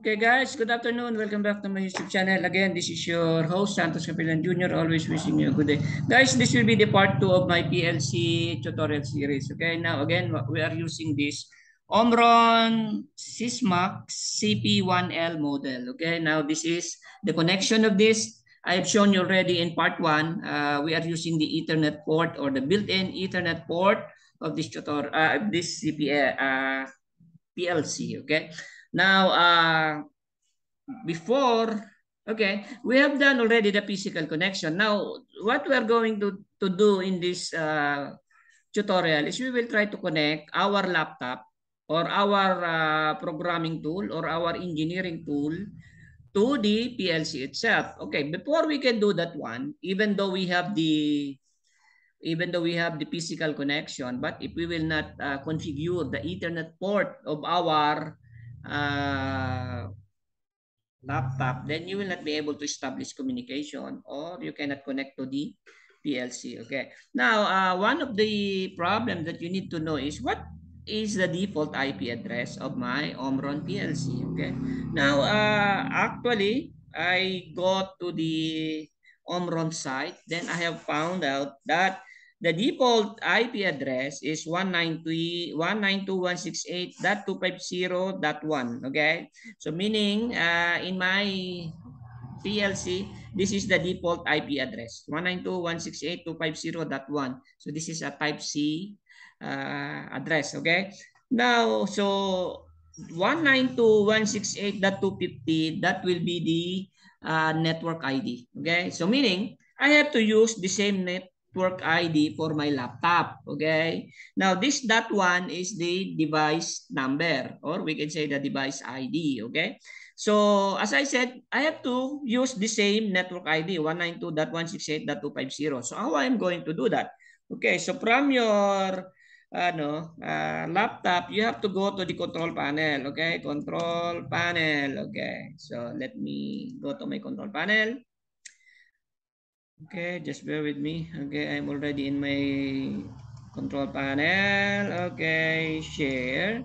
Okay, guys, good afternoon. Welcome back to my YouTube channel. Again, this is your host, Santos Capilan Jr., always wishing you a good day. Guys, this will be the part two of my PLC tutorial series. Okay, now again, we are using this Omron Sysmax CP1L model. Okay, now this is the connection of this. I have shown you already in part one, uh, we are using the Ethernet port or the built-in Ethernet port of this tutor, uh, this CP, uh, PLC. Okay. Now, uh, before, okay, we have done already the physical connection. Now, what we're going to, to do in this uh, tutorial is we will try to connect our laptop or our uh, programming tool or our engineering tool to the PLC itself. Okay, before we can do that one, even though we have the even though we have the physical connection, but if we will not uh, configure the Ethernet port of our uh, laptop, then you will not be able to establish communication or you cannot connect to the PLC. Okay. Now, uh, one of the problems that you need to know is what is the default IP address of my Omron PLC. Okay. Now, uh, actually, I go to the Omron site. Then I have found out that The default IP address is 192.168.250.1. Okay? So meaning, uh, in my PLC, this is the default IP address, 192.168.250.1. So this is a type C uh, address. Okay? Now, so 192.168.250, that will be the uh, network ID. Okay? So meaning, I have to use the same net network ID for my laptop. Okay. Now this that one is the device number or we can say the device ID. Okay. So as I said, I have to use the same network ID 192.168.250. So how I'm going to do that? Okay. So from your ano, uh, laptop, you have to go to the control panel. Okay. Control panel. Okay. So let me go to my control panel. Okay, just bear with me. Okay, I'm already in my control panel. Okay, share.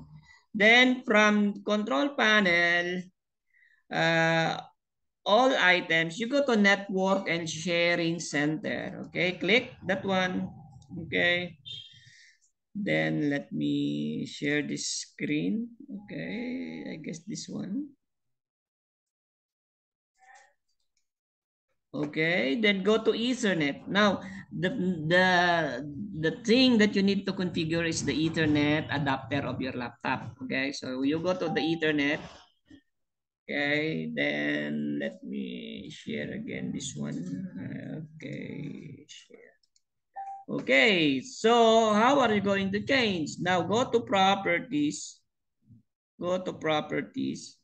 Then from control panel, uh, all items, you go to network and sharing center. Okay, click that one. Okay. Then let me share this screen. Okay, I guess this one. Okay, then go to Ethernet. Now, the, the, the thing that you need to configure is the Ethernet adapter of your laptop. Okay, so you go to the Ethernet. Okay, then let me share again this one. Okay, share. Okay, so how are you going to change? Now go to properties. Go to properties.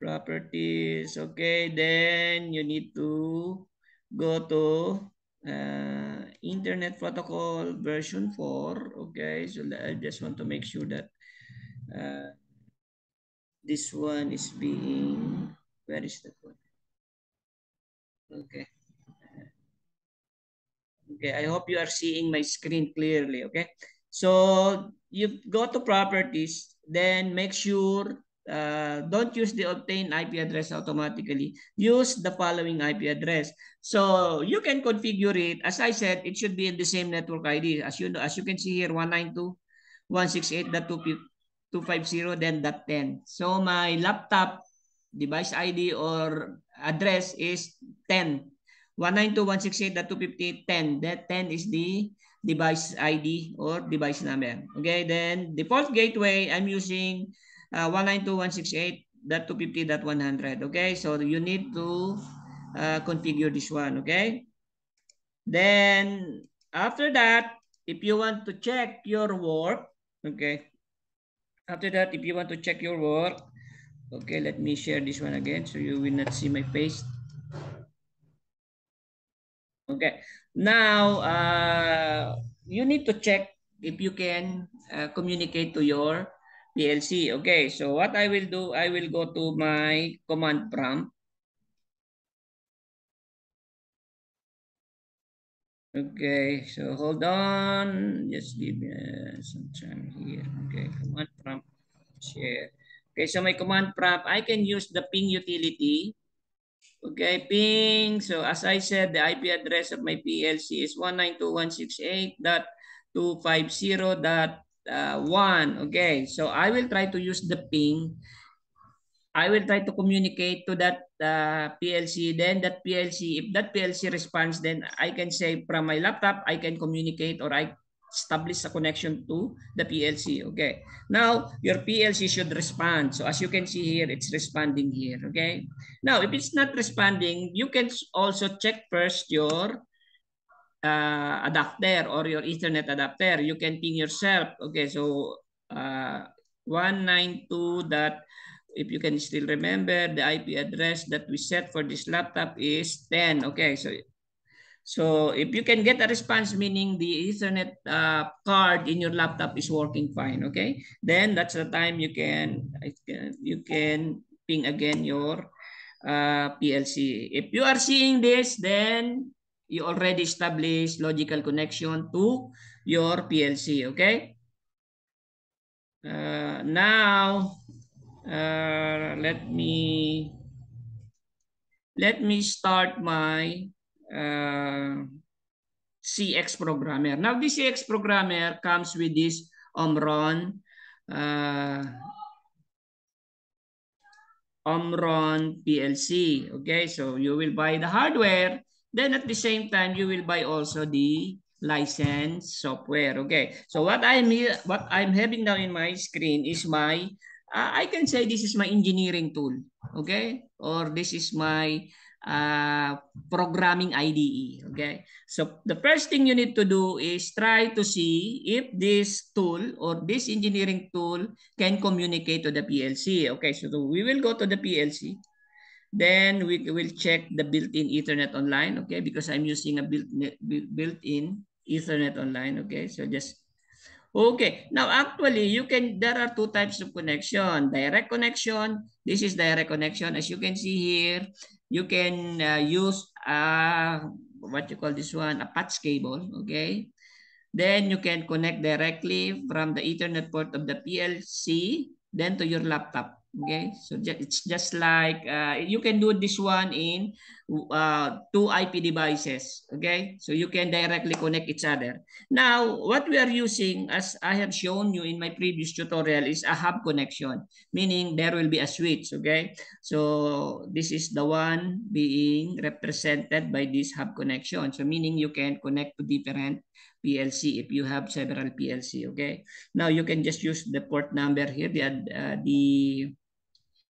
properties. Okay, then you need to go to uh, Internet Protocol version 4. Okay, so I just want to make sure that uh, this one is being, where is the one? Okay. Okay, I hope you are seeing my screen clearly, okay? So you go to properties, then make sure uh, don't use the obtain IP address automatically. Use the following IP address. So you can configure it. As I said, it should be in the same network ID. As you know, as you can see here, 192.168.250, then that 10. So my laptop device ID or address is 10. 192.168.250.10. That 10 is the device ID or device number. Okay, then default gateway, I'm using uh, 192.168.250.100. Okay, so you need to uh, configure this one. Okay, then after that, if you want to check your work, okay, after that, if you want to check your work, okay, let me share this one again so you will not see my face. Okay, now uh, you need to check if you can uh, communicate to your PLC. Okay, so what I will do, I will go to my command prompt. Okay, so hold on. Just give me uh, some time here. Okay, command prompt share. Okay, so my command prompt, I can use the ping utility. Okay, ping. So as I said, the IP address of my PLC is 192.168.250 uh, one. Okay, so I will try to use the ping. I will try to communicate to that uh, PLC. Then that PLC, if that PLC responds, then I can say from my laptop, I can communicate or I establish a connection to the PLC. Okay. Now, your PLC should respond. So as you can see here, it's responding here. Okay. Now, if it's not responding, you can also check first your uh, adapter or your Ethernet adapter. You can ping yourself. Okay, so uh, 192. That if you can still remember, the IP address that we set for this laptop is 10. Okay, so so if you can get a response, meaning the Ethernet uh, card in your laptop is working fine. Okay, then that's the time you can you can ping again your uh, PLC. If you are seeing this, then you already established logical connection to your PLC, okay? Uh, now, uh, let me let me start my uh, CX programmer. Now, this CX programmer comes with this Omron uh, Omron PLC. Okay, so you will buy the hardware Then at the same time, you will buy also the license software. Okay. So what I'm here, what I'm having now in my screen is my, uh, I can say this is my engineering tool. Okay. Or this is my uh, programming IDE. Okay. So the first thing you need to do is try to see if this tool or this engineering tool can communicate to the PLC. Okay. So we will go to the PLC. Then we will check the built-in Ethernet online, okay? Because I'm using a built-in Ethernet online, okay? So just, okay. Now actually, you can, there are two types of connection. Direct connection, this is direct connection. As you can see here, you can uh, use uh, what you call this one, a patch cable, okay? Then you can connect directly from the Ethernet port of the PLC, then to your laptop, Okay, so just, it's just like uh, you can do this one in uh, two IP devices. Okay, so you can directly connect each other. Now, what we are using, as I have shown you in my previous tutorial, is a hub connection, meaning there will be a switch. Okay, so this is the one being represented by this hub connection. So meaning you can connect to different PLC if you have several PLC. Okay, now you can just use the port number here, the uh, the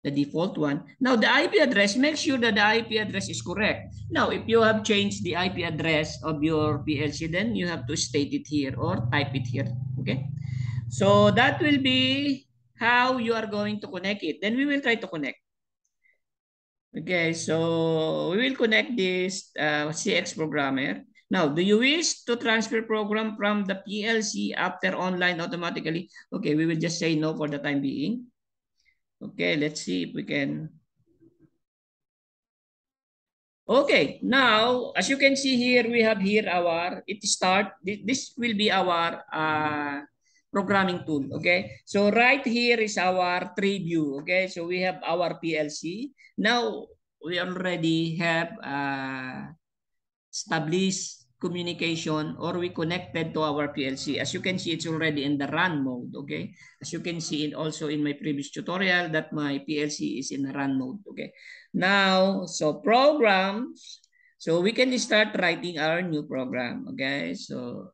the default one. Now the IP address, make sure that the IP address is correct. Now if you have changed the IP address of your PLC, then you have to state it here or type it here, okay? So that will be how you are going to connect it. Then we will try to connect. Okay, so we will connect this uh, CX programmer. Now, do you wish to transfer program from the PLC after online automatically? Okay, we will just say no for the time being. Okay, let's see if we can. Okay, now as you can see here, we have here our, it start, this will be our uh, programming tool. Okay, so right here is our tree view. Okay, so we have our PLC. Now we already have uh, established communication or we connected to our PLC. As you can see, it's already in the run mode, okay? As you can see in also in my previous tutorial that my PLC is in run mode, okay? Now, so programs, so we can start writing our new program, okay? So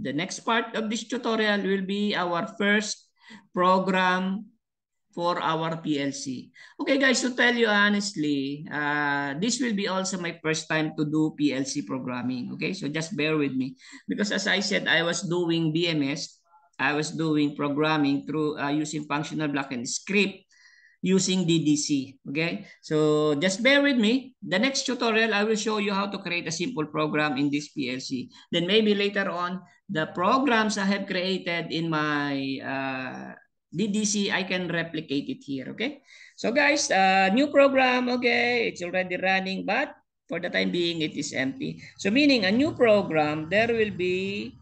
the next part of this tutorial will be our first program for our PLC. Okay guys, to tell you honestly, uh, this will be also my first time to do PLC programming. Okay, so just bear with me. Because as I said, I was doing BMS, I was doing programming through uh, using functional block and script using DDC. Okay, so just bear with me. The next tutorial, I will show you how to create a simple program in this PLC. Then maybe later on, the programs I have created in my uh, DDC, I can replicate it here, okay? So guys, uh, new program, okay, it's already running, but for the time being, it is empty. So meaning a new program, there will be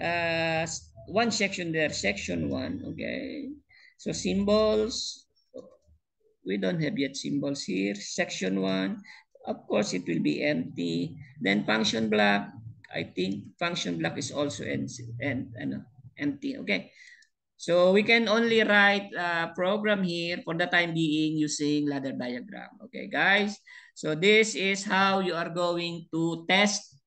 uh, one section there, section one, okay? So symbols, we don't have yet symbols here, section one, of course it will be empty. Then function block, I think function block is also empty, empty okay? So we can only write a program here for the time being using ladder diagram. Okay, guys. So this is how you are going to test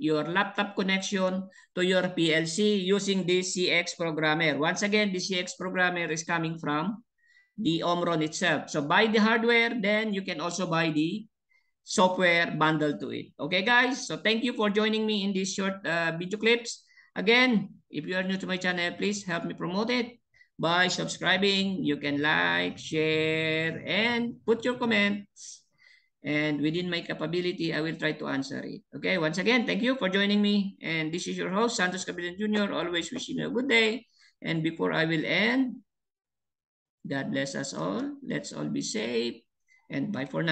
your laptop connection to your PLC using this CX programmer. Once again, the CX programmer is coming from the Omron itself. So buy the hardware, then you can also buy the software bundle to it. Okay, guys? So thank you for joining me in this short uh, video clips. Again, If you are new to my channel, please help me promote it by subscribing. You can like, share, and put your comments. And within my capability, I will try to answer it. Okay, once again, thank you for joining me. And this is your host, Santos Capitan Jr. Always wishing you a good day. And before I will end, God bless us all. Let's all be safe. And bye for now.